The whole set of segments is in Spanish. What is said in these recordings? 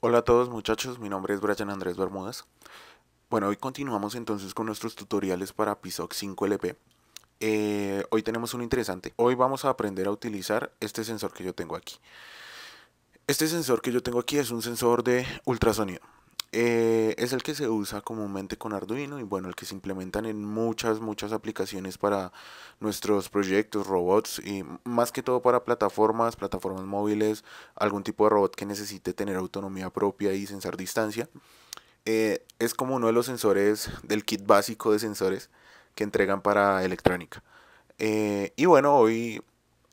Hola a todos muchachos, mi nombre es Brian Andrés Bermudas Bueno, hoy continuamos entonces con nuestros tutoriales para PISOC 5LP. Eh, hoy tenemos uno interesante. Hoy vamos a aprender a utilizar este sensor que yo tengo aquí. Este sensor que yo tengo aquí es un sensor de ultrasonido. Eh, es el que se usa comúnmente con Arduino y bueno, el que se implementan en muchas, muchas aplicaciones para nuestros proyectos, robots y más que todo para plataformas, plataformas móviles, algún tipo de robot que necesite tener autonomía propia y sensar distancia. Eh, es como uno de los sensores del kit básico de sensores que entregan para electrónica. Eh, y bueno, hoy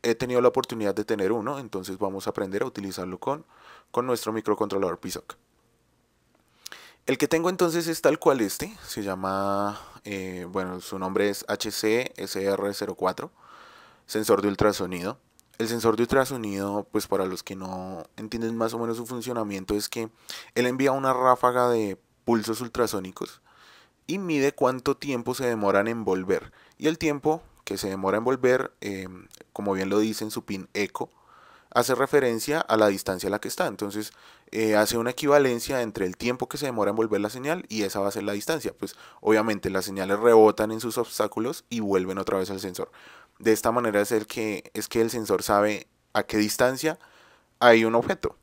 he tenido la oportunidad de tener uno, entonces vamos a aprender a utilizarlo con, con nuestro microcontrolador PISOC. El que tengo entonces es tal cual este, se llama, eh, bueno, su nombre es HCSR04, sensor de ultrasonido. El sensor de ultrasonido, pues para los que no entienden más o menos su funcionamiento, es que él envía una ráfaga de pulsos ultrasónicos y mide cuánto tiempo se demoran en volver. Y el tiempo que se demora en volver, em, como bien lo dice en su pin eco, hace referencia a la distancia a la que está. Entonces, eh, hace una equivalencia entre el tiempo que se demora en volver la señal y esa va a ser la distancia. Pues obviamente las señales rebotan en sus obstáculos y vuelven otra vez al sensor. De esta manera es, el que, es que el sensor sabe a qué distancia hay un objeto.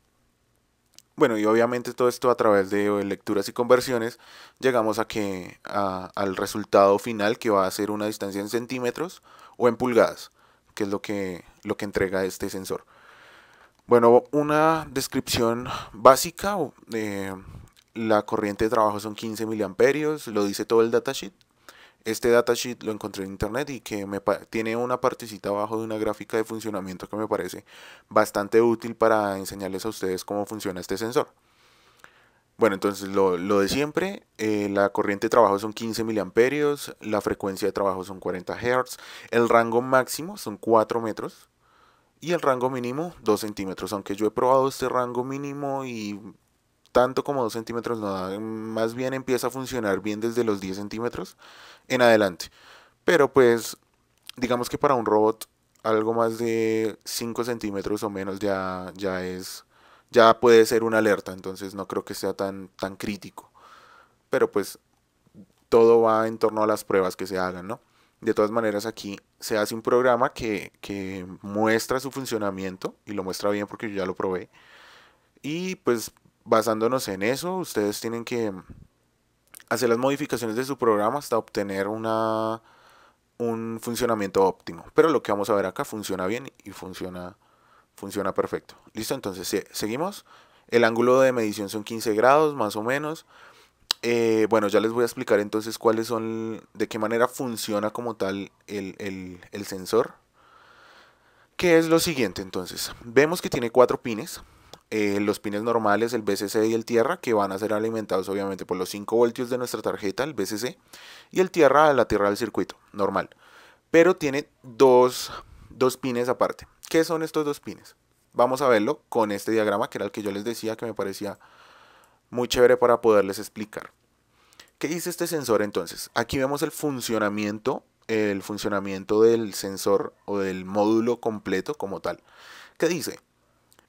Bueno, y obviamente todo esto a través de lecturas y conversiones llegamos a que al resultado final que va a ser una distancia en centímetros o en pulgadas, que es lo que, lo que entrega este sensor. Bueno, una descripción básica. Eh, la corriente de trabajo son 15 miliamperios, lo dice todo el datasheet. Este datasheet lo encontré en internet y que me tiene una partecita abajo de una gráfica de funcionamiento que me parece bastante útil para enseñarles a ustedes cómo funciona este sensor. Bueno, entonces lo, de siempre, eh, la corriente de trabajo son 15 miliamperios, la frecuencia de trabajo son 40 Hz, el rango máximo son 4 metros, y el rango mínimo 2 centímetros, aunque yo he probado este rango mínimo y tanto como 2 centímetros no da, más bien empieza a funcionar bien desde los 10 centímetros en adelante. Pero pues digamos que para un robot algo más de 5 centímetros o menos ya, ya es, ya puede ser una alerta, entonces no creo que sea tan, tan crítico. Pero pues todo va en torno a las pruebas que se hagan, ¿no? De todas maneras, aquí se hace un programa que, que muestra su funcionamiento y lo muestra bien porque yo ya lo probé. Y pues basándonos en eso, ustedes tienen que hacer las modificaciones de su programa hasta obtener una, un funcionamiento óptimo. Pero lo que vamos a ver acá funciona bien y funciona, funciona perfecto. Listo, entonces seguimos. El ángulo de medición son 15 grados más o menos. Eh, bueno, ya les voy a explicar entonces cuáles son, de qué manera funciona como tal el, sensor. Que es lo siguiente entonces? Vemos que tiene cuatro pines. Eh, los pines normales, el BCC y el tierra, que van a ser alimentados obviamente por los 5 voltios de nuestra tarjeta, el BCC, y el tierra a la tierra del circuito, normal. Pero tiene dos, dos pines aparte. ¿Qué son estos dos pines? Vamos a verlo con este diagrama, que era el que yo les decía que me parecía muy chévere para poderles explicar. ¿Qué dice este sensor entonces? Aquí vemos el funcionamiento, el funcionamiento del sensor o del módulo completo como tal. ¿Qué dice?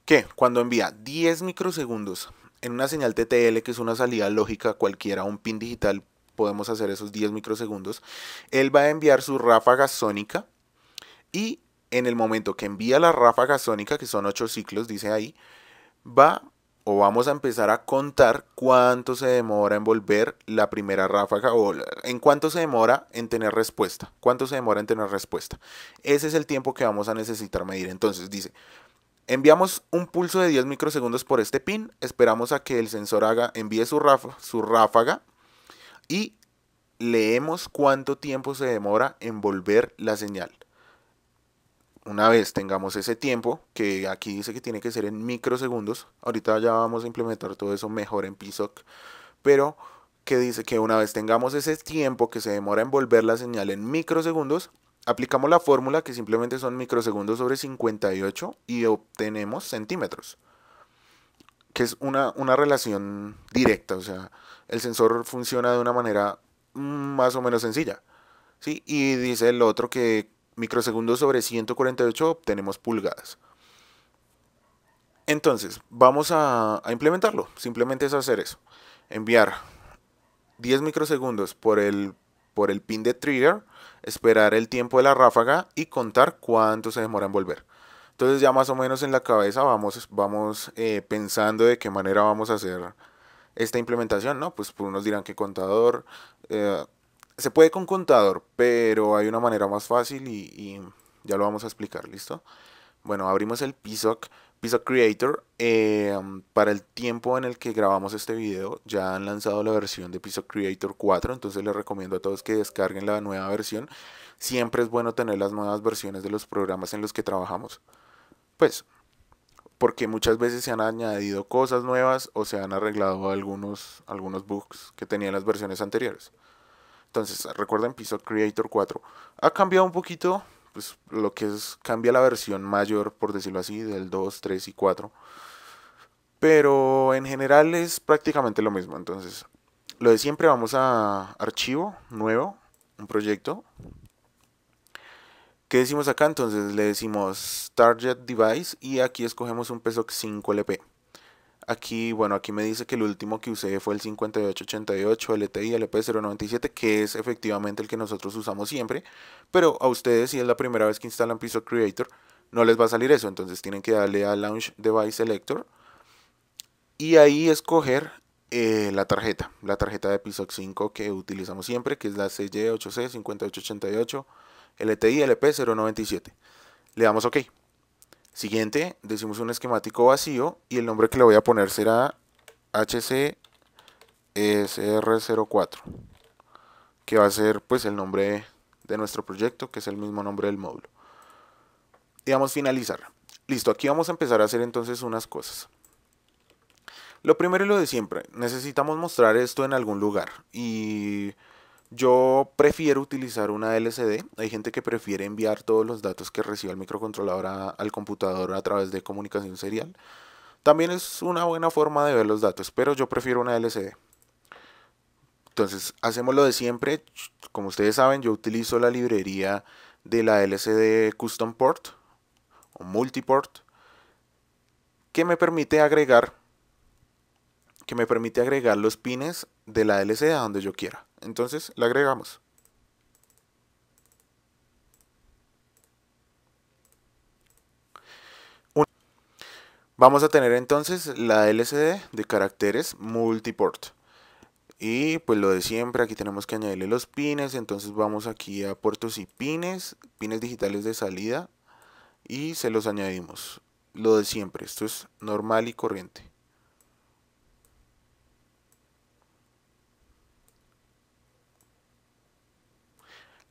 Que cuando envía 10 microsegundos en una señal TTL, que es una salida lógica cualquiera, un pin digital, podemos hacer esos 10 microsegundos, él va a enviar su ráfaga sónica y en el momento que envía la ráfaga sónica, que son 8 ciclos, dice ahí, va o vamos a empezar a contar cuánto se demora en volver la primera ráfaga o en cuánto se demora en tener respuesta. Cuánto se demora en tener respuesta. Ese es el tiempo que vamos a necesitar medir. Entonces dice, enviamos un pulso de 10 microsegundos por este pin, esperamos a que el sensor haga, envíe su, su ráfaga y leemos cuánto tiempo se demora en volver la señal una vez tengamos ese tiempo, que aquí dice que tiene que ser en microsegundos, ahorita ya vamos a implementar todo eso mejor en PSOC, pero que dice que una vez tengamos ese tiempo que se demora en volver la señal en microsegundos, aplicamos la fórmula que simplemente son microsegundos sobre 58 y obtenemos centímetros, que es una, una relación directa, o sea, el sensor funciona de una manera mm, más o menos sencilla. ¿sí? Y dice el otro que microsegundos sobre 148 obtenemos pulgadas. Entonces, vamos a, implementarlo. Simplemente es hacer eso. Enviar 10 microsegundos por el, por el pin de trigger, esperar el tiempo de la ráfaga y contar cuánto se demora en volver. Entonces ya más o menos en la cabeza vamos, vamos eh, pensando de qué manera vamos a hacer esta implementación, ¿no? Pues unos dirán que contador, eh, se puede con contador, pero hay una manera más fácil y, ya lo vamos a explicar, ¿listo? Bueno, abrimos el pisoc pisoc Creator. Em, para el tiempo en el que grabamos este video, ya han lanzado la versión de pisoc Creator 4, entonces les recomiendo a todos que descarguen la nueva versión. Siempre es bueno tener las nuevas versiones de los programas en los que trabajamos. Pues, porque muchas veces se han añadido cosas nuevas o se han arreglado algunos, algunos bugs que tenían las versiones anteriores. Entonces, recuerden, Psoc Creator 4 ha cambiado un poquito, pues lo que es, cambia la versión mayor, por decirlo así, del 2, 3 y 4. Pero en general es prácticamente lo mismo. Entonces, lo de siempre, vamos a archivo, nuevo, un proyecto. ¿Qué decimos acá? Entonces le decimos Target Device y aquí escogemos un PSOC 5LP. Aquí, bueno, aquí me dice que el último que usé fue el 5888 LTI LP097, que es efectivamente el que nosotros usamos siempre. Pero a ustedes, si es la primera vez que instalan Piso Creator, no les va a salir eso. Entonces tienen que darle a Launch Device Selector y ahí escoger eh, la tarjeta, la tarjeta de Piso 5 que utilizamos siempre, que es la CY8C5888 LTI LP097. Le damos OK. Siguiente, decimos un esquemático vacío y el nombre que le voy a poner será HCSR04, que va a ser pues el nombre de nuestro proyecto, que es el mismo nombre del módulo. Y finalizar. Listo, aquí vamos a empezar a hacer entonces unas cosas. Lo primero y lo de siempre, necesitamos mostrar esto en algún lugar y yo prefiero utilizar una LCD. Hay gente que prefiere enviar todos los datos que recibe el microcontrolador al computador a través de comunicación serial. También es una buena forma de ver los datos, pero yo prefiero una LCD. Entonces, hacemos lo de siempre. Como ustedes saben, yo utilizo la librería de la LCD Custom Port o Multiport que me permite agregar que me permite agregar los pines de la LCD a donde yo quiera. Entonces la agregamos. Vamos a tener entonces la LCD de caracteres multiport. Y pues lo de siempre, aquí tenemos que añadirle los pines, entonces vamos aquí a puertos y pines, pines digitales de salida y se los añadimos. Lo de siempre, esto es normal y corriente.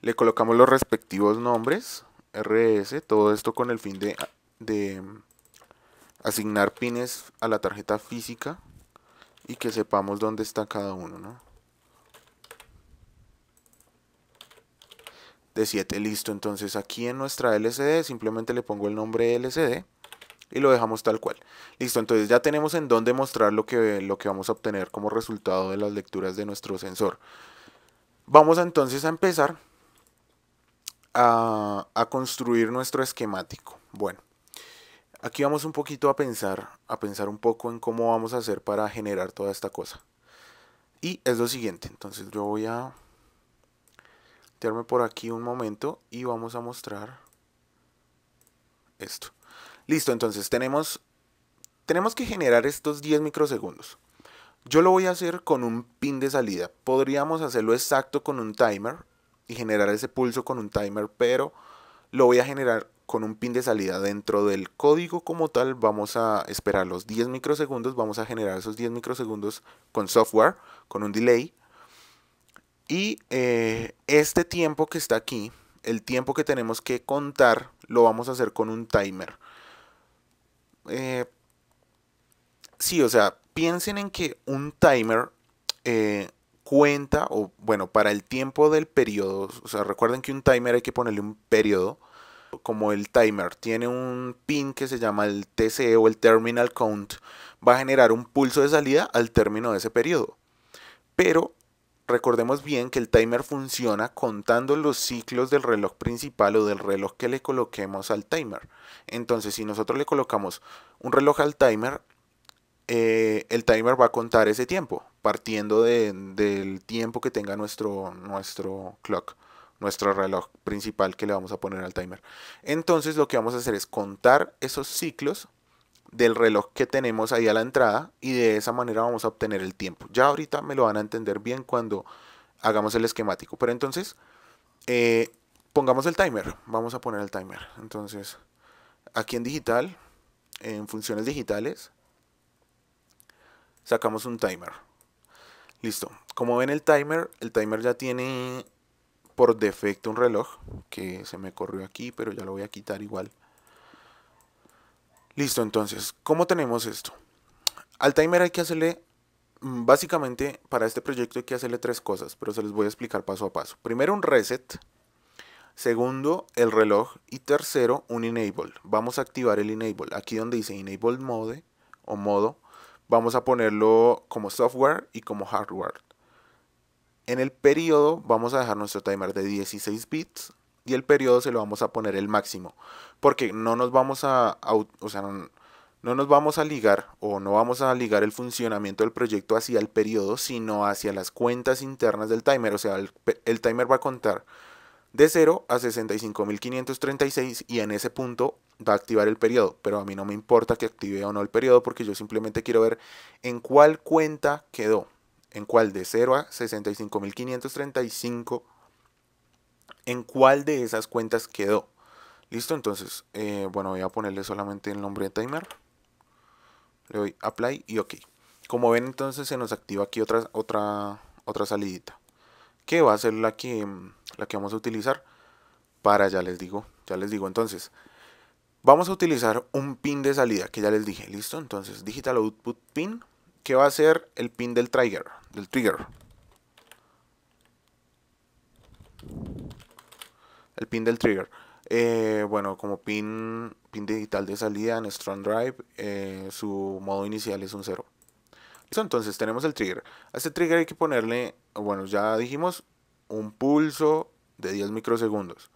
Le colocamos los respectivos nombres, RS, todo esto con el fin de, de asignar pines a la tarjeta física y que sepamos dónde está cada uno, ¿no? De 7, listo. Entonces aquí en nuestra LCD simplemente le pongo el nombre LCD y lo dejamos tal cual. Listo, entonces ya tenemos en dónde mostrar lo que, lo que vamos a obtener como resultado de las lecturas de nuestro sensor. Vamos entonces a empezar a, construir nuestro esquemático. Bueno, aquí vamos un poquito a pensar, a pensar un poco en cómo vamos a hacer para generar toda esta cosa. Y es lo siguiente, entonces yo voy a tirarme por aquí un momento y vamos a mostrar esto. Listo, entonces tenemos, tenemos que generar estos 10 microsegundos. Yo lo voy a hacer con un pin de salida. Podríamos hacerlo exacto con un timer y generar ese pulso con un timer, pero lo voy a generar con un pin de salida dentro del código como tal vamos a esperar los 10 microsegundos vamos a generar esos 10 microsegundos con software con un delay y eh, este tiempo que está aquí el tiempo que tenemos que contar lo vamos a hacer con un timer si eh, sí o sea piensen en que un timer eh, cuenta, o bueno, para el tiempo del periodo, o sea, recuerden que un timer hay que ponerle un periodo, como el timer tiene un pin que se llama el TCE o el terminal count, va a generar un pulso de salida al término de ese periodo. Pero recordemos bien que el timer funciona contando los ciclos del reloj principal o del reloj que le coloquemos al timer. Entonces, si nosotros le colocamos un reloj al timer, eh, el timer va a contar ese tiempo partiendo del tiempo que tenga nuestro, nuestro clock, nuestro reloj principal que le vamos a poner al timer. Entonces lo que vamos a hacer es contar esos ciclos del reloj que tenemos ahí a la entrada y de esa manera vamos a obtener el tiempo. Ya ahorita me lo van a entender bien cuando hagamos el esquemático. Pero entonces, eh, pongamos el timer. Vamos a poner el timer. Entonces, aquí en digital, en funciones digitales, sacamos un timer. Listo. Como ven el timer, el timer ya tiene por defecto un reloj que se me corrió aquí, pero ya lo voy a quitar igual. Listo, entonces, ¿cómo tenemos esto? Al timer hay que hacerle, mm, básicamente para este proyecto hay que hacerle tres cosas, pero se les voy a explicar paso a paso. Primero un reset, segundo el reloj y tercero un enable. Vamos a activar el enable. Aquí donde dice enable mode o modo, vamos a ponerlo como software y como hardware. En el periodo vamos a dejar nuestro timer de 16 bits y el periodo se lo vamos a poner el máximo, porque no nos vamos a, nos vamos a ligar o no vamos a ligar el funcionamiento del proyecto hacia el periodo, sino hacia las cuentas internas del timer, o sea, el timer va a contar de 0 a 65.536 y en ese punto va a activar el periodo, pero a mí no me importa que active o no el periodo porque yo simplemente quiero ver en cuál cuenta quedó, en cuál de 0 a 65.535, en cuál de esas cuentas quedó. Listo, entonces, eh, bueno, voy a ponerle solamente el nombre de timer. Le doy apply y ok. Como ven, entonces se nos activa aquí otra, otra, otra salidita que va a ser la que, la que vamos a utilizar para, ya les digo, ya les digo entonces. Vamos a utilizar un pin de salida que ya les dije, listo. Entonces, digital output pin, que va a ser el pin del trigger, del trigger. El pin del trigger. Eh, bueno, como pin, pin digital de salida en Strong Drive, eh, su modo inicial es un 0. Entonces tenemos el trigger. A este trigger hay que ponerle, bueno, ya dijimos, un pulso de 10 microsegundos.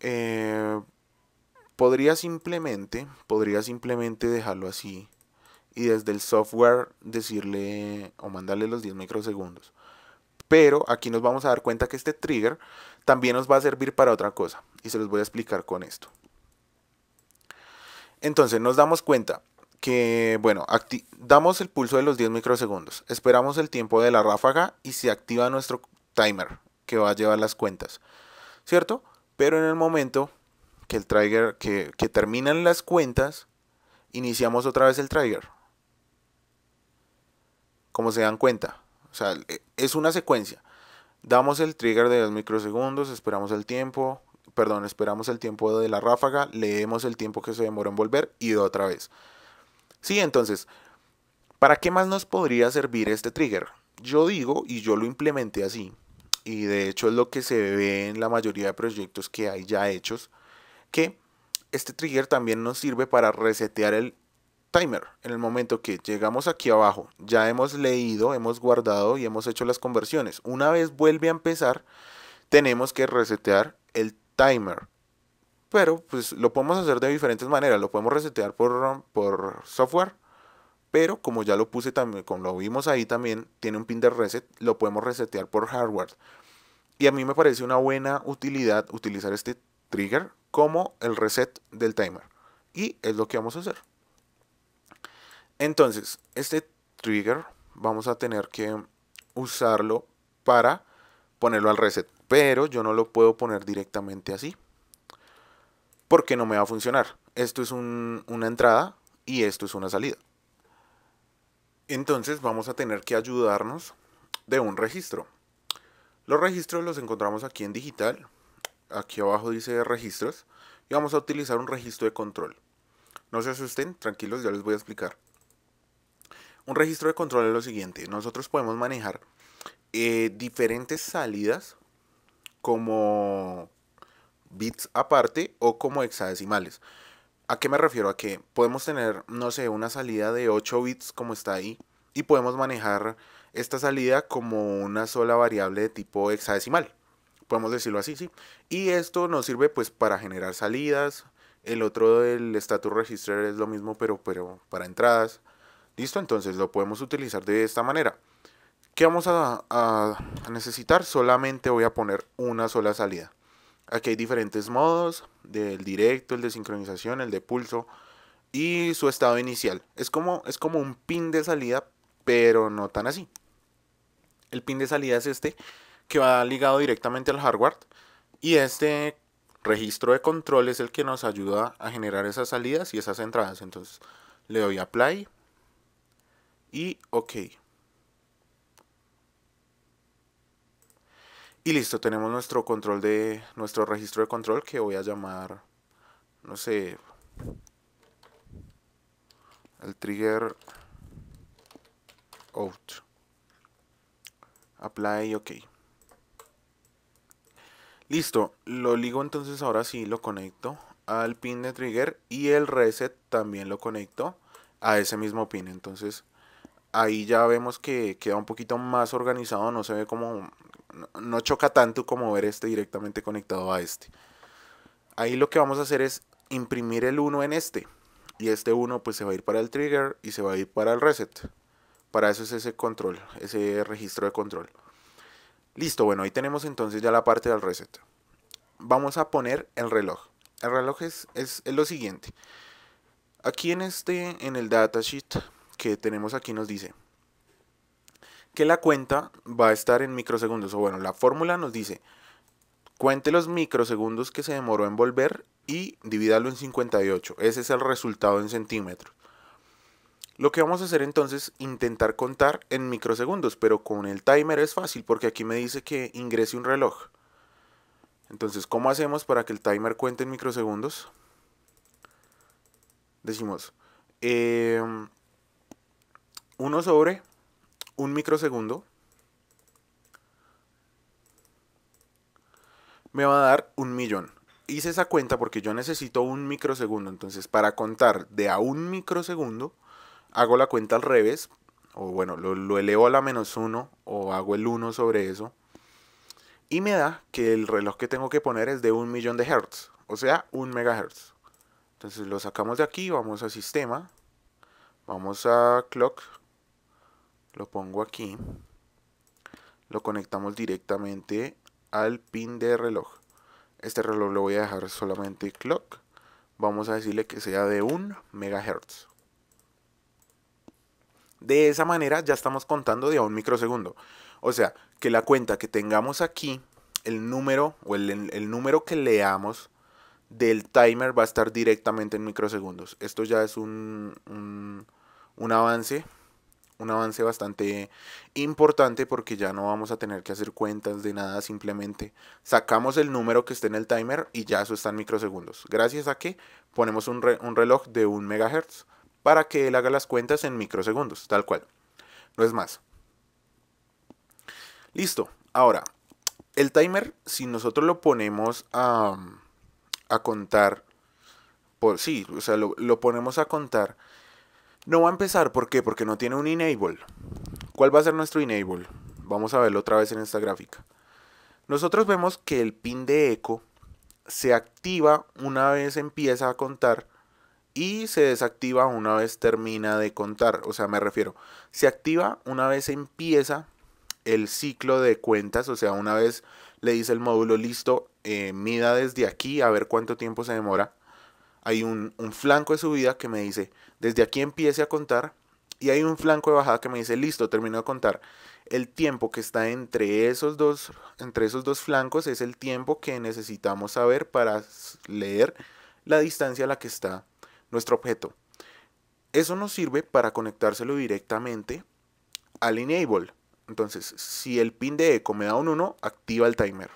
Eh, podría simplemente, podría simplemente dejarlo así y desde el software decirle o mandarle los 10 microsegundos. Pero aquí nos vamos a dar cuenta que este trigger también nos va a servir para otra cosa y se los voy a explicar con esto. Entonces nos damos cuenta, que, bueno, damos el pulso de los 10 microsegundos, esperamos el tiempo de la ráfaga y se activa nuestro timer que va a llevar las cuentas, ¿cierto? Pero en el momento que el trigger, que, terminan las cuentas, iniciamos otra vez el trigger. Como se dan cuenta, o sea, e, es una secuencia. Damos el trigger de los microsegundos, esperamos el tiempo, perdón, esperamos el tiempo de la ráfaga, leemos el tiempo que se demora en volver y otra vez. Sí, entonces, ¿para qué más nos podría servir este trigger? Yo digo, y yo lo implementé así, y de hecho es lo que se ve en la mayoría de proyectos que hay ya hechos, que este trigger también nos sirve para resetear el timer. En el momento que llegamos aquí abajo, ya hemos leído, hemos guardado y hemos hecho las conversiones. Una vez vuelve a empezar, tenemos que resetear el timer. Pero pues lo podemos hacer de diferentes maneras. Lo podemos resetear por, por software. Pero como ya lo puse también, como lo vimos ahí también, tiene un pin de reset, lo podemos resetear por hardware. Y a mí me parece una buena utilidad utilizar este trigger como el reset del timer. Y es lo que vamos a hacer. Entonces, este trigger vamos a tener que usarlo para ponerlo al reset. Pero yo no lo puedo poner directamente así porque no me va a funcionar. Esto es una entrada y esto es una salida. Entonces vamos a tener que ayudarnos de un registro. Los registros los encontramos aquí en digital. Aquí abajo dice registros. Y vamos a utilizar un registro de control. No se asusten, tranquilos, ya les voy a explicar. Un registro de control es lo siguiente. Nosotros podemos manejar eh, diferentes salidas como bits aparte o como hexadecimales. ¿A qué me refiero? A que podemos tener, no sé, una salida de 8 bits como está ahí y podemos manejar esta salida como una sola variable de tipo hexadecimal. Podemos decirlo así, sí. Y esto nos sirve pues para generar salidas. El otro del status register es lo mismo, pero, pero para entradas. Listo, entonces lo podemos utilizar de esta manera. ¿Qué vamos a necesitar? Solamente voy a poner una sola salida. Aquí hay diferentes modos, del directo, el de sincronización, el de pulso y su estado inicial. Es como, es como un pin de salida, pero no tan así. El pin de salida es este que va ligado directamente al hardware y este registro de control es el que nos ayuda a generar esas salidas y esas entradas. Entonces le doy a y ok. Y listo, tenemos nuestro control de nuestro registro de control que voy a llamar, no sé, el trigger out. Apply, ok. Listo, lo ligo entonces ahora sí, lo conecto al pin de trigger y el reset también lo conecto a ese mismo pin. Entonces ahí ya vemos que queda un poquito más organizado, no se ve como no, choca tanto como ver este directamente conectado a este. Ahí lo que vamos a hacer es imprimir el 1 en este. Y este 1 pues se va a ir para el trigger y se va a ir para el reset. Para eso es ese control, ese registro de control. Listo, bueno, ahí tenemos entonces ya la parte del reset. Vamos a poner el reloj. El reloj es, es, es lo siguiente. Aquí en este, en el datasheet que tenemos aquí nos dice que la cuenta va a estar en microsegundos. O bueno, la fórmula nos dice, cuente los microsegundos que se demoró en volver y divídalo en 58. Ese es el resultado en centímetros. Lo que vamos a hacer entonces, intentar contar en microsegundos, pero con el timer es fácil porque aquí me dice que ingrese un reloj. Entonces, ¿cómo hacemos para que el timer cuente en microsegundos? Decimos, 1 em, sobre un microsegundo, me va a dar un millón. Hice esa cuenta porque yo necesito un microsegundo. Entonces, para contar de a un microsegundo, hago la cuenta al revés. O bueno, lo, elevo a la menos 1 o hago el 1 sobre eso. Y me da que el reloj que tengo que poner es de un millón de hertz. O sea, un megahertz. Entonces lo sacamos de aquí, vamos a sistema. Vamos a clock lo pongo aquí, lo conectamos directamente al pin de reloj. Este reloj lo voy a dejar solamente clock. Vamos a decirle que sea de 1 megahertz De esa manera ya estamos contando de un microsegundo. O sea, que la cuenta que tengamos aquí, el número o el, número que leamos del timer va a estar directamente en microsegundos. Esto ya es un, un, un avance un avance bastante importante porque ya no vamos a tener que hacer cuentas de nada, simplemente sacamos el número que esté en el timer y ya eso está en microsegundos. Gracias a que ponemos un, reloj de 1 MHz para que él haga las cuentas en microsegundos, tal cual. No es más. Listo. Ahora, el timer, si nosotros lo ponemos a, contar, por sí, o sea, lo, lo ponemos a contar no va a empezar, ¿por qué? Porque no tiene un enable. ¿Cuál va a ser nuestro enable? Vamos a verlo otra vez en esta gráfica. Nosotros vemos que el pin de eco se activa una vez empieza a contar y se desactiva una vez termina de contar. O sea, me refiero, se activa una vez empieza el ciclo de cuentas, o sea, una vez le dice el módulo, listo, eh, mida desde aquí a ver cuánto tiempo se demora. Hay un, un flanco de subida que me dice, desde aquí empiece a contar y hay un flanco de bajada que me dice, listo, termino de contar. El tiempo que está entre esos dos, entre esos dos flancos es el tiempo que necesitamos saber para leer la distancia a la que está nuestro objeto. Eso nos sirve para conectárselo directamente al enable. Entonces, si el pin de eco me da un 1, activa el timer.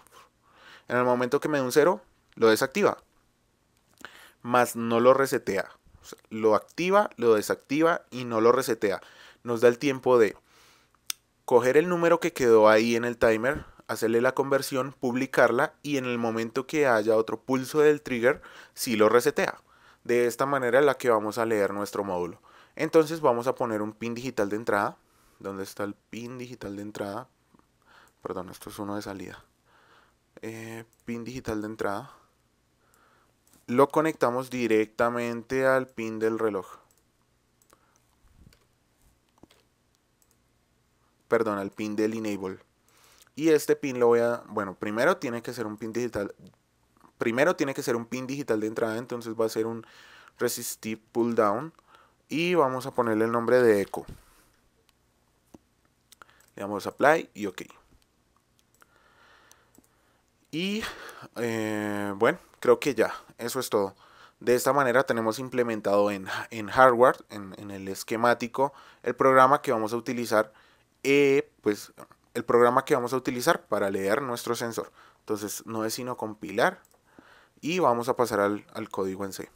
En el momento que me da un 0, lo desactiva. Más no lo resetea lo activa, lo desactiva y no lo resetea. Nos da el tiempo de coger el número que quedó ahí en el timer, hacerle la conversión, publicarla y en el momento que haya otro pulso del trigger, sí lo resetea. De esta manera es la que vamos a leer nuestro módulo. Entonces vamos a poner un pin digital de entrada. ¿Dónde está el pin digital de entrada? Perdón, esto es uno de salida. Eh, pin digital de entrada lo conectamos directamente al pin del reloj. Perdón, al pin del enable. Y este pin lo voy a, bueno, primero tiene que ser un pin digital. Primero tiene que ser un pin digital de entrada, entonces va a ser un resistive pull down y vamos a ponerle el nombre de eco. Le damos apply y ok. Y eh, bueno, Creo que ya, eso es todo. De esta manera tenemos implementado en, hardware, en, el esquemático, el programa que vamos a utilizar, eh, pues el programa que vamos a utilizar para leer nuestro sensor. Entonces no es sino compilar y vamos a pasar al, al código en C.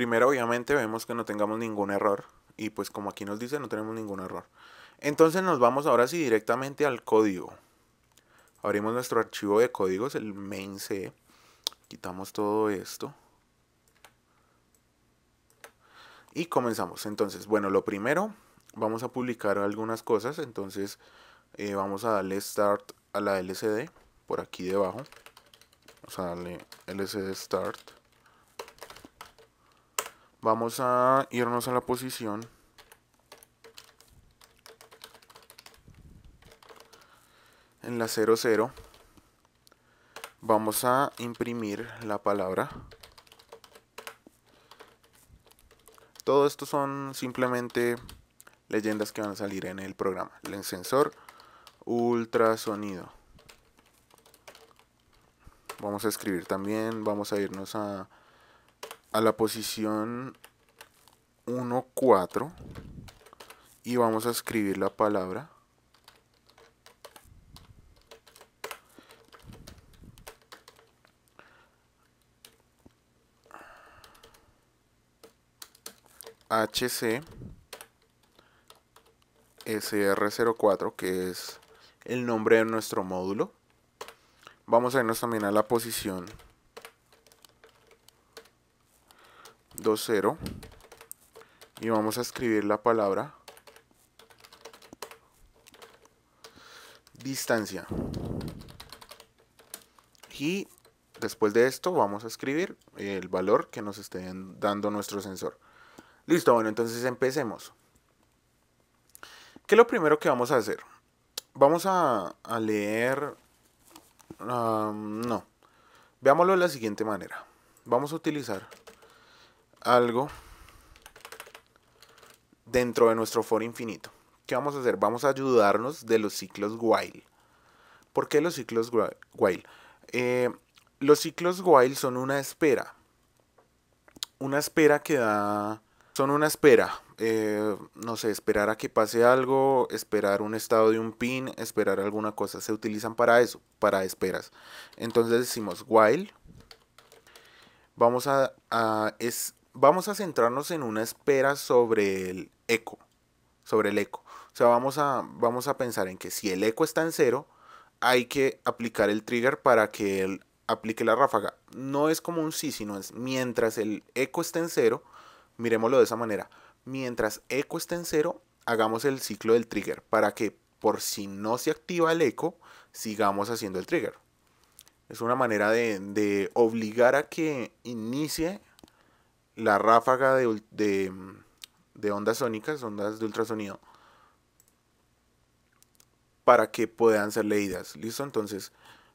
Primero, obviamente, vemos que no tengamos ningún error. Y pues como aquí nos dice, no tenemos ningún error. Entonces nos vamos ahora sí directamente al código. Abrimos nuestro archivo de códigos, el main C. Quitamos todo esto. Y comenzamos. Entonces, bueno, lo primero, vamos a publicar algunas cosas. Entonces, eh, vamos a darle start a la LCD por aquí debajo. Vamos a darle LCD start. Vamos a irnos a la posición. En la 00. Vamos a imprimir la palabra. Todo esto son simplemente leyendas que van a salir en el programa. El sensor ultrasonido. Vamos a escribir también, vamos a irnos a a la posición uno cuatro y vamos a escribir la palabra HC SR04 que es el nombre de nuestro módulo vamos a irnos también a la posición 20 y vamos a escribir la palabra distancia y después de esto vamos a escribir el valor que nos esté dando nuestro sensor listo bueno entonces empecemos ¿Qué es lo primero que vamos a hacer? Vamos a, leer... no. Veámoslo de la siguiente manera. Vamos a utilizar algo dentro de nuestro for infinito. ¿Qué vamos a hacer? Vamos a ayudarnos de los ciclos while. ¿Por qué los ciclos while? Eh, los ciclos while son una espera. Una espera que da... Son una espera. Eh, no sé, esperar a que pase algo, esperar un estado de un pin, esperar alguna cosa. Se utilizan para eso, para esperas. Entonces decimos while. Vamos a vamos a centrarnos en una espera sobre el eco, sobre el eco. O sea, vamos a, vamos a pensar en que si el eco está en cero, hay que aplicar el trigger para que él aplique la ráfaga. No es como un sí, sino es mientras el eco esté en cero, miremoslo de esa manera. Mientras eco esté en cero, hagamos el ciclo del trigger para que por si no se activa el eco, sigamos haciendo el trigger. Es una manera de, de obligar a que inicie la ráfaga mm, de, ondas sónicas, ondas de ultrasonido, para que puedan ser leídas. ¿Listo? Entonces,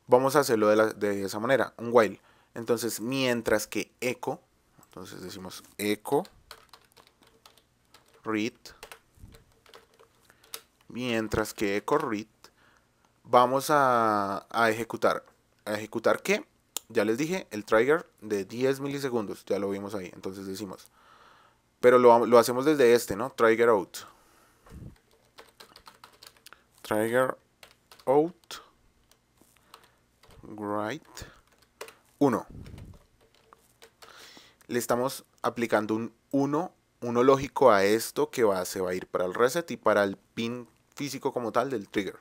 vamos a hacerlo de, de esa manera, un while. Entonces, mientras que echo, entonces decimos echo read, mientras que eco read, vamos a, a ejecutar. ¿A ejecutar qué? ya les dije, el trigger de 10 milisegundos, ya lo vimos ahí, entonces decimos. Pero lo, lo hacemos desde este, ¿no? Trigger out. Trigger out. Right. 1. Le estamos aplicando un 1, uno lógico a esto que va, se va a ir para el reset y para el pin físico como tal del trigger.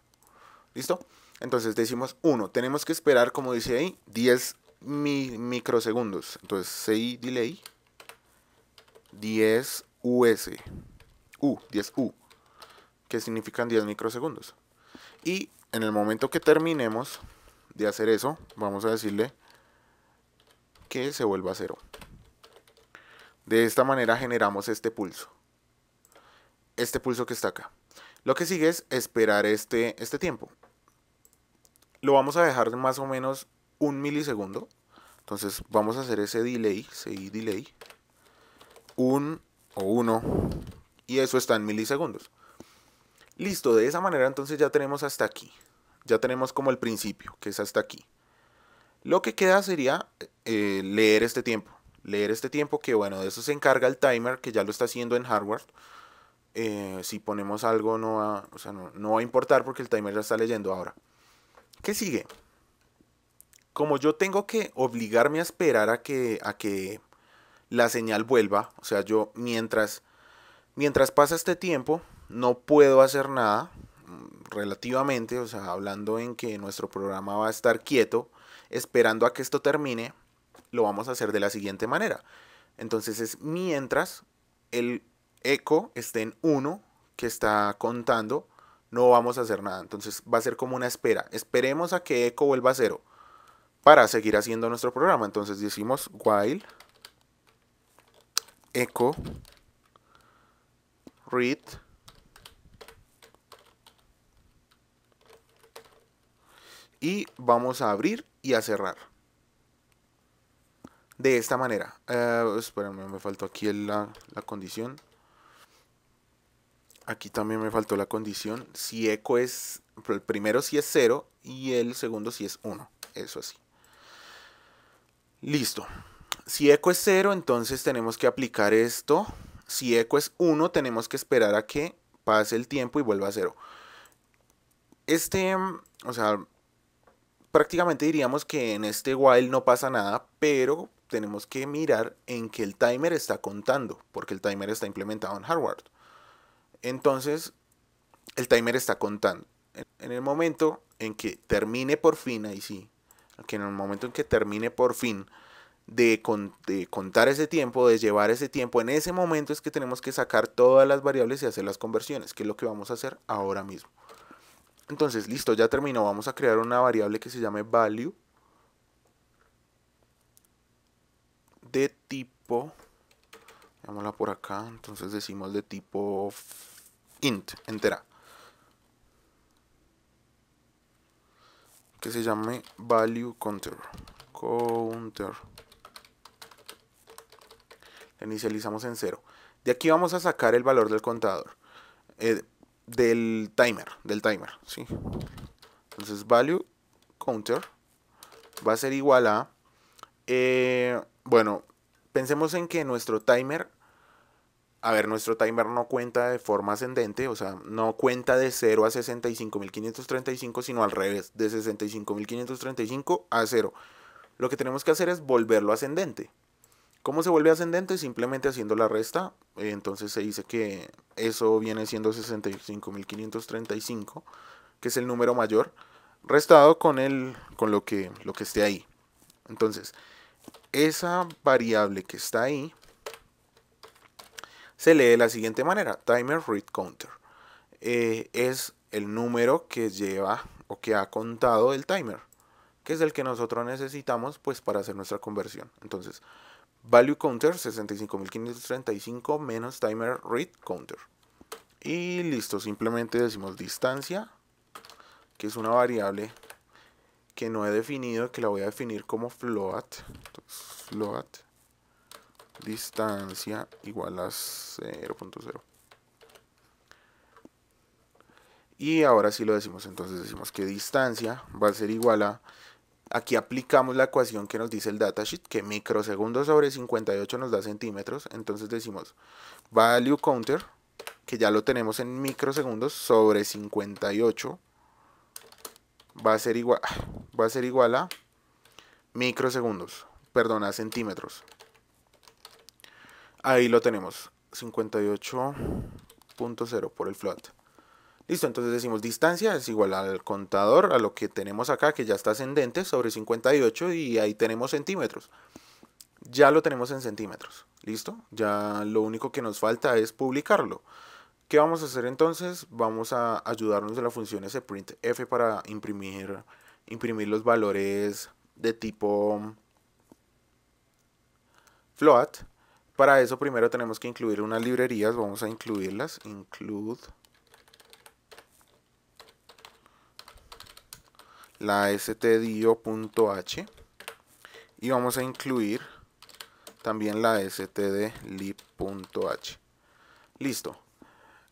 ¿Listo? Entonces decimos 1, tenemos que esperar, como dice ahí, 10 microsegundos. Entonces CI delay 10 US. U, 10 U, que significan 10 microsegundos. Y en el momento que terminemos de hacer eso, vamos a decirle que se vuelva a cero. De esta manera generamos este pulso. Este pulso que está acá. Lo que sigue es esperar este, este tiempo lo vamos a dejar más o menos un milisegundo. Entonces vamos a hacer ese delay, seguir delay, un o uno, y eso está en milisegundos. Listo, de esa manera entonces ya tenemos hasta aquí. Ya tenemos como el principio, que es hasta aquí. Lo que queda sería eh, leer este tiempo. Leer este tiempo que bueno, de eso se encarga el timer, que ya lo está haciendo en hardware. Eh, si ponemos algo no o sea, no va a importar porque el timer ya está leyendo ahora. ¿Qué sigue? Como yo tengo que obligarme a esperar a que, a que la señal vuelva, o sea, yo mientras, mientras pasa este tiempo, no puedo hacer nada mm, relativamente, o sea, hablando en que nuestro programa va a estar quieto, esperando a que esto termine, lo vamos a hacer de la siguiente manera. Entonces es mientras el eco esté en 1, que está contando, no vamos a hacer nada. Entonces va a ser como una espera. Esperemos a que eco vuelva a cero para seguir haciendo nuestro programa. Entonces decimos while echo read y vamos a abrir y a cerrar de esta manera. Eh, espérame, me faltó aquí la condición. Aquí también me faltó la condición. Si eco es, el primero si es 0 y el segundo si es 1. Eso así. Listo. Si eco es 0, entonces tenemos que aplicar esto. Si eco es 1, tenemos que esperar a que pase el tiempo y vuelva a 0. Este, o sea, prácticamente diríamos que en este while no pasa nada, pero tenemos que mirar en qué el timer está contando, porque el timer está implementado en hardware. Entonces, el timer está contando. En el momento en que termine por fin, ahí sí, que en el momento en que termine por fin de, contar ese tiempo, de llevar ese tiempo, en ese momento es que tenemos que sacar todas las variables y hacer las conversiones, que es lo que vamos a hacer ahora mismo. Entonces, listo, ya terminó. Vamos a crear una variable que se llame value de tipo, por acá, entonces decimos de tipo int entera. Que se llame value counter. Counter. inicializamos en cero De aquí vamos a sacar el valor del contador. Eh, del timer. Del timer. ¿sí? Entonces value counter va a ser igual a... Eh, bueno, pensemos en que nuestro timer a ver, nuestro timer no cuenta de forma ascendente, o sea, no cuenta de 0 a 65.535, sino al revés, de 65.535 a 0. Lo que tenemos que hacer es volverlo ascendente. ¿Cómo se vuelve ascendente? Simplemente haciendo la resta. Entonces se dice que eso viene siendo 65.535, que es el número mayor, restado con, el, con lo, que, lo que esté ahí. Entonces, esa variable que está ahí se lee de la siguiente manera, timer read counter. Eh, es el número que lleva o que ha contado el timer, que es el que nosotros necesitamos pues para hacer nuestra conversión. Entonces, value counter 65535 menos timer read counter. Y listo, simplemente decimos distancia, que es una variable que no he definido, que la voy a definir como float. float distancia igual a 0.0. Y ahora sí lo decimos, entonces decimos que distancia va a ser igual a... Aquí aplicamos la ecuación que nos dice el datasheet, que microsegundos sobre 58 nos da centímetros. Entonces decimos value counter, que ya lo tenemos en microsegundos, sobre 58 va a ser igual, va a, ser igual a microsegundos, perdón, a centímetros. Ahí lo tenemos, 58.0 por el float. Listo, entonces decimos distancia es igual al contador, a lo que tenemos acá, que ya está ascendente, sobre 58 y ahí tenemos centímetros. Ya lo tenemos en centímetros, ¿listo? Ya lo único que nos falta es publicarlo. ¿Qué vamos a hacer entonces? Vamos a ayudarnos de la función sprintf para imprimir, imprimir los valores de tipo float para eso primero tenemos que incluir unas librerías, vamos a incluirlas, include la stdio.h y vamos a incluir también la stdlib.h. Listo.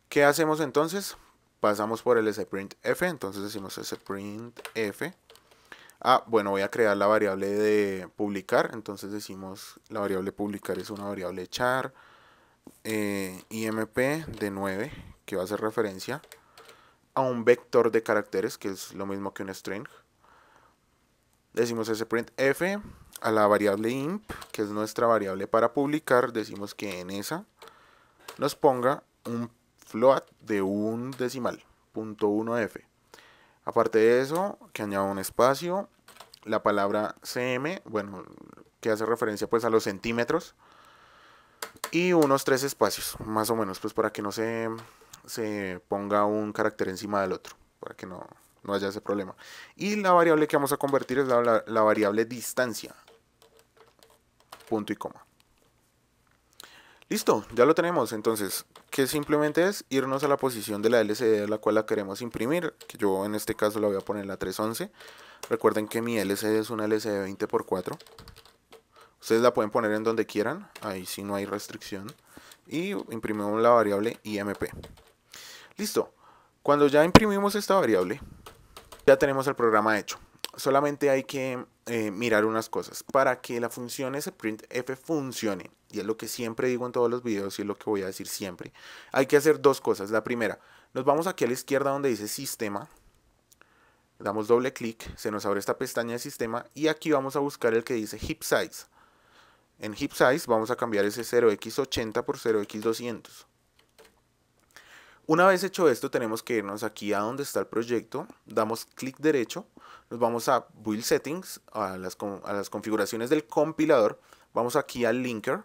¿Qué hacemos entonces? Pasamos por el sprintf, entonces decimos sprintf ah, bueno, voy a crear la variable de publicar, entonces decimos la variable publicar es una variable char, eh, imp de 9, que va a hacer referencia a un vector de caracteres, que es lo mismo que un string. Decimos ese print f a la variable imp, que es nuestra variable para publicar, decimos que en esa nos ponga un float de un decimal, punto 1f. Aparte de eso, que añado un espacio, la palabra cm, bueno, que hace referencia pues a los centímetros, y unos tres espacios, más o menos, pues para que no se, se ponga un carácter encima del otro, para que no, haya ese problema. Y la variable que vamos a convertir es la, la variable distancia, punto y coma. Listo, ya lo tenemos. Entonces, que simplemente es irnos a la posición de la LCD a la cual la queremos imprimir, que yo en este caso la voy a poner la 311. Recuerden que mi LCD es una LCD 20x4. Ustedes la pueden poner en donde quieran, ahí sí no hay restricción. Y imprimimos la variable IMP. Listo, cuando ya imprimimos esta variable, ya tenemos el programa hecho. Solamente hay que eh, mirar unas cosas. Para que la función sprintf funcione, y es lo que siempre digo en todos los videos y es lo que voy a decir siempre, hay que hacer dos cosas. La primera, nos vamos aquí a la izquierda donde dice sistema, damos doble clic, se nos abre esta pestaña de sistema y aquí vamos a buscar el que dice hip size. En hip size vamos a cambiar ese 0x80 por 0x200. Una vez hecho esto, tenemos que irnos aquí a donde está el proyecto, damos clic derecho, nos vamos a Build Settings, a las, a las configuraciones del compilador, vamos aquí al linker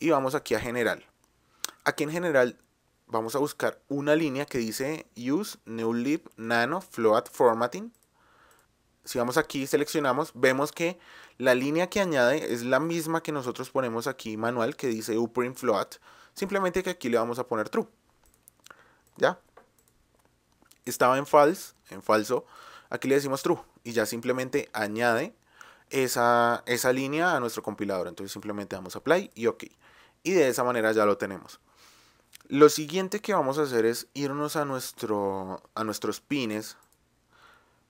y vamos aquí a General. Aquí en General vamos a buscar una línea que dice Use Lib Nano Float Formatting. Si vamos aquí y seleccionamos, vemos que la línea que añade es la misma que nosotros ponemos aquí manual que dice Uprint Float. Simplemente que aquí le vamos a poner True. ¿Ya? Estaba en false, en falso. Aquí le decimos true. Y ya simplemente añade esa, esa línea a nuestro compilador. Entonces simplemente damos apply y ok. Y de esa manera ya lo tenemos. Lo siguiente que vamos a hacer es irnos a, nuestro, a nuestros pines.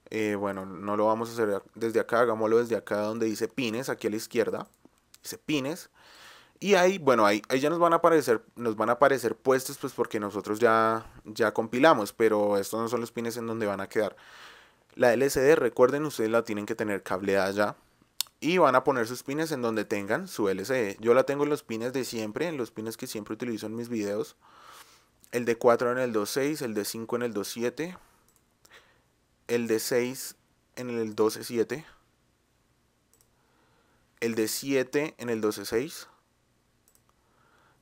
Eh, bueno, no lo vamos a hacer desde acá, hagámoslo desde acá donde dice pines, aquí a la izquierda. Dice pines. Y ahí, bueno, ahí, ya nos van a aparecer, nos van a aparecer puestos, pues porque nosotros ya, ya compilamos, pero estos no son los pines en donde van a quedar. La LCD, recuerden, ustedes la tienen que tener cableada ya. Y van a poner sus pines en donde tengan su LCD. Yo la tengo en los pines de siempre, en los pines que siempre utilizo en mis videos. El de 4 en el 2.6, el de 5 en el 2.7, el de 6 en el 12.7, el de 7 en el 12.6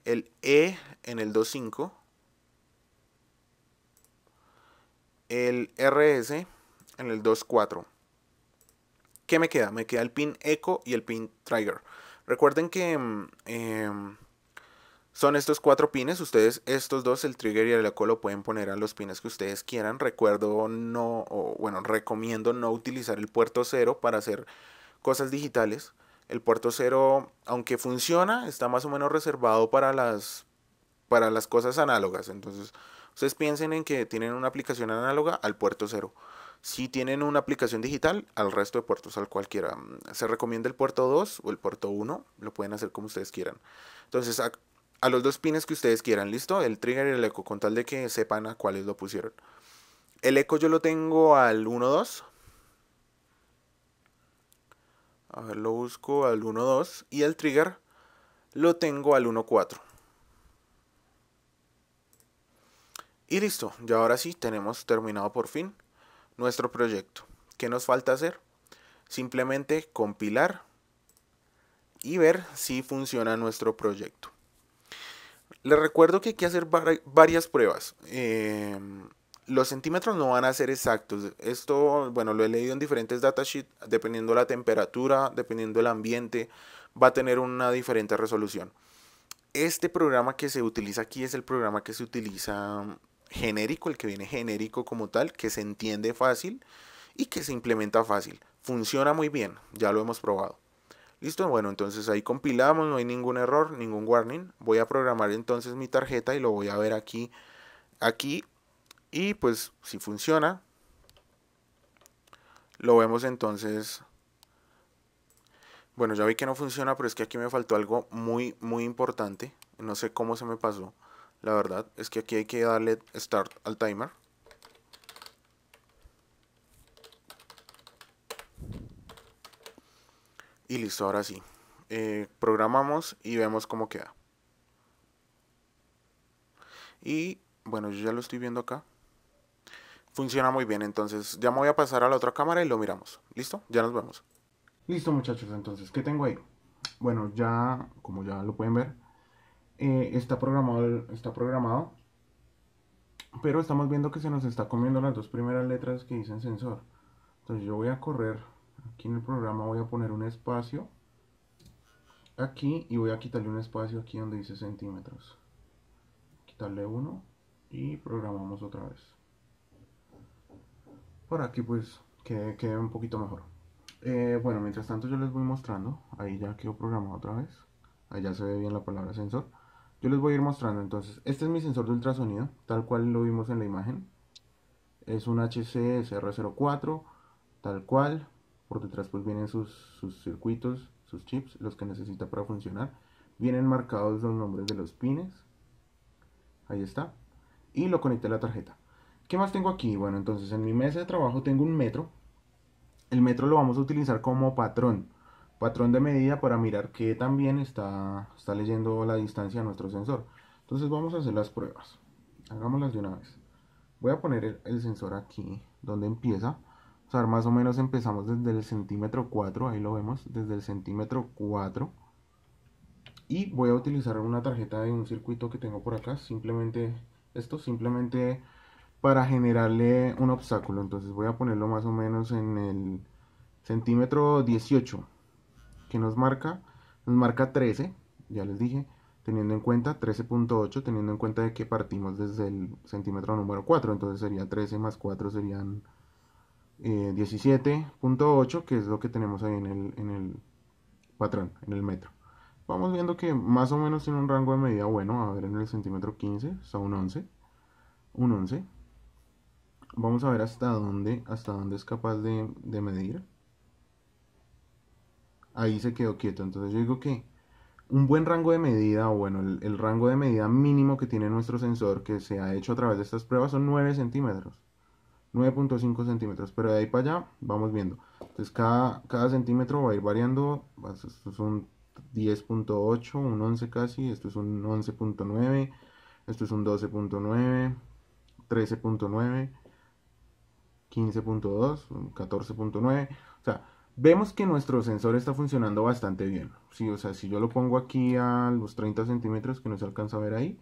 el E en el 2.5, el RS en el 2.4. ¿Qué me queda? Me queda el pin ECO y el pin trigger. Recuerden que mm, em, son estos cuatro pines. Ustedes, estos dos, el trigger y el ECO lo pueden poner a los pines que ustedes quieran. Recuerdo no, bueno, recomiendo no utilizar el puerto cero para hacer cosas digitales. El puerto cero, aunque funciona, está más o menos reservado para las, para las cosas análogas. Entonces, ustedes piensen en que tienen una aplicación análoga al puerto cero. Si tienen una aplicación digital, al resto de puertos, al cualquiera. Mm, se recomienda el puerto 2 o el puerto 1, lo pueden hacer como ustedes quieran. Entonces, a, a los dos pines que ustedes quieran, ¿listo? El trigger y el eco, con tal de que sepan a cuáles lo pusieron. El eco yo lo tengo al 1.2 a ver, lo busco al 1.2 y el trigger lo tengo al 1.4. Y listo, ya ahora sí tenemos terminado por fin nuestro proyecto. ¿Qué nos falta hacer? Simplemente compilar y ver si funciona nuestro proyecto. Les recuerdo que hay que hacer varias pruebas. Em, los centímetros no van a ser exactos. Esto, bueno, lo he leído en diferentes datasheets, dependiendo la temperatura, dependiendo el ambiente, va a tener una diferente resolución. Este programa que se utiliza aquí es el programa que se utiliza mm, genérico, el que viene genérico como tal, que se entiende fácil y que se implementa fácil. Funciona muy bien, ya lo hemos probado. Listo, bueno, entonces ahí compilamos, no hay ningún error, ningún warning. Voy a programar entonces mi tarjeta y lo voy a ver aquí. Aquí y pues si funciona, lo vemos entonces. Bueno, ya vi que no funciona, pero es que aquí me faltó algo muy, muy importante. No sé cómo se me pasó. La verdad es que aquí hay que darle start al timer. Y listo, ahora sí. Eh, programamos y vemos cómo queda. Y bueno, yo ya lo estoy viendo acá funciona muy bien. Entonces ya me voy a pasar a la otra cámara y lo miramos. ¿Listo? Ya nos vemos. Listo muchachos, entonces, ¿qué tengo ahí? Bueno, ya, como ya lo pueden ver, eh, está, programado, está programado, pero estamos viendo que se nos está comiendo las dos primeras letras que dicen sensor. Entonces yo voy a correr, aquí en el programa voy a poner un espacio, aquí, y voy a quitarle un espacio aquí donde dice centímetros. Quitarle uno, y programamos otra vez. Aquí pues que quede un poquito mejor. Eh, bueno, mientras tanto yo les voy mostrando, ahí ya quedó programado otra vez, ahí ya se ve bien la palabra sensor. Yo les voy a ir mostrando entonces, este es mi sensor de ultrasonido, tal cual lo vimos en la imagen. Es un HCSR04, tal cual, por detrás pues vienen sus, sus circuitos, sus chips, los que necesita para funcionar. Vienen marcados los nombres de los pines, ahí está, y lo conecté a la tarjeta. ¿Qué más tengo aquí? Bueno, entonces en mi mesa de trabajo tengo un metro. El metro lo vamos a utilizar como patrón. Patrón de medida para mirar que también está, está leyendo la distancia nuestro sensor. Entonces vamos a hacer las pruebas. Hagámoslas de una vez. Voy a poner el sensor aquí donde empieza. O sea, más o menos empezamos desde el centímetro 4. Ahí lo vemos, desde el centímetro 4 y voy a utilizar una tarjeta de un circuito que tengo por acá simplemente esto simplemente para generarle un obstáculo. Entonces voy a ponerlo más o menos en el centímetro 18 que nos marca, nos marca 13, ya les dije, teniendo en cuenta 13.8, teniendo en cuenta de que partimos desde el centímetro número 4, entonces sería 13 más 4 serían 17.8, eh, que es lo que tenemos ahí en el, en el patrón, en el metro. Vamos viendo que más o menos tiene un rango de medida bueno, a ver en el centímetro 15, o un 11, un 11, Vamos a ver hasta dónde, hasta dónde es capaz de, medir. Ahí se quedó quieto. Entonces yo digo que un buen rango de medida, o bueno, el, rango de medida mínimo que tiene nuestro sensor que se ha hecho a través de estas pruebas son 9 centímetros. 9.5 centímetros, pero de ahí para allá vamos viendo. Entonces cada, cada centímetro va a ir variando. Pues, esto es un 10.8, un 11 casi, esto es un 11.9, esto es un 12.9, 13.9. 15.2, 14.9. O sea, vemos que nuestro sensor está funcionando bastante bien. Sí, o sea, si yo lo pongo aquí a los 30 centímetros que nos alcanza a ver ahí,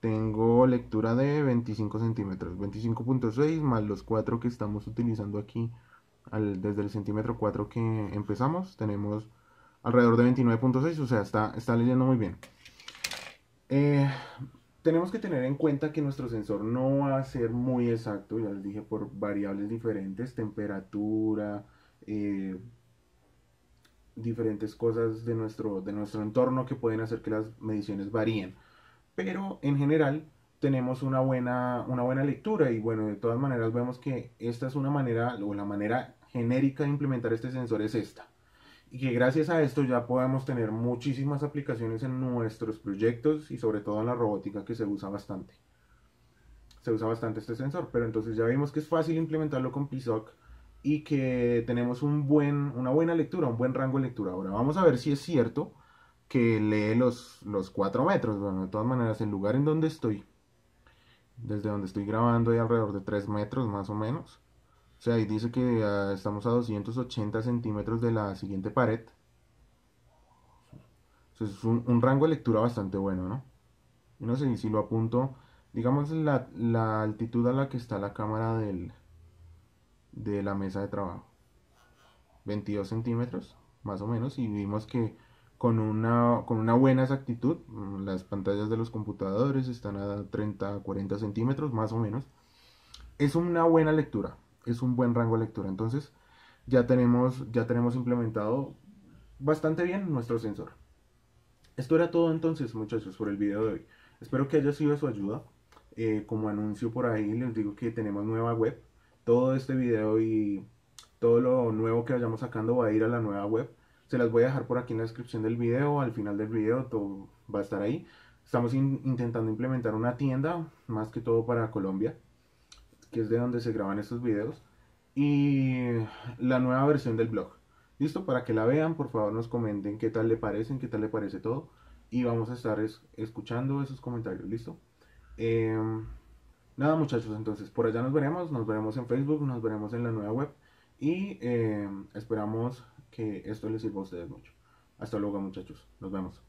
tengo lectura de 25 centímetros, 25.6 más los 4 que estamos utilizando aquí desde el centímetro 4 que empezamos, tenemos alrededor de 29.6, o sea, está, está leyendo muy bien. Eh, tenemos que tener en cuenta que nuestro sensor no va a ser muy exacto, ya les dije, por variables diferentes, temperatura, eh, diferentes cosas de nuestro, de nuestro entorno que pueden hacer que las mediciones varíen. Pero en general tenemos una buena, una buena lectura y bueno, de todas maneras vemos que esta es una manera o la manera genérica de implementar este sensor es esta y que gracias a esto ya podemos tener muchísimas aplicaciones en nuestros proyectos y sobre todo en la robótica que se usa bastante. Se usa bastante este sensor, pero entonces ya vimos que es fácil implementarlo con PISOC y que tenemos un buen, una buena lectura, un buen rango de lectura. Ahora vamos a ver si es cierto que lee los, los 4 metros. Bueno, de todas maneras, el lugar en donde estoy, desde donde estoy grabando hay alrededor de 3 metros más o menos. O sea, ahí dice que ah, estamos a 280 centímetros de la siguiente pared. es un, rango de lectura bastante bueno, ¿no? no sé si lo apunto, digamos la, altitud a la que está la cámara del, de la mesa de trabajo. 22 centímetros, más o menos, y vimos que con con una buena exactitud, mm, las pantallas de los computadores están a 30, 40 centímetros, más o menos. Es una buena lectura, es un buen rango de lectura. Entonces, ya tenemos, ya tenemos implementado bastante bien nuestro sensor. Esto era todo entonces, muchachos, por el video de hoy. Espero que haya sido de su ayuda. Eh, como anuncio por ahí, les digo que tenemos nueva web. Todo este video y todo lo nuevo que vayamos sacando va a ir a la nueva web. Se las voy a dejar por aquí en la descripción del video. Al final del video todo va a estar ahí. Estamos intentando implementar una tienda, más que todo para Colombia que es de donde se graban estos videos, y la nueva versión del blog. Listo, para que la vean, por favor nos comenten qué tal le parecen, qué tal le parece todo. Y vamos a estar escuchando esos comentarios, ¿listo? Em, nada muchachos, entonces por allá nos veremos, nos veremos en Facebook, nos veremos en la nueva web. Y em, esperamos que esto les sirva a ustedes mucho. Hasta luego muchachos, nos vemos.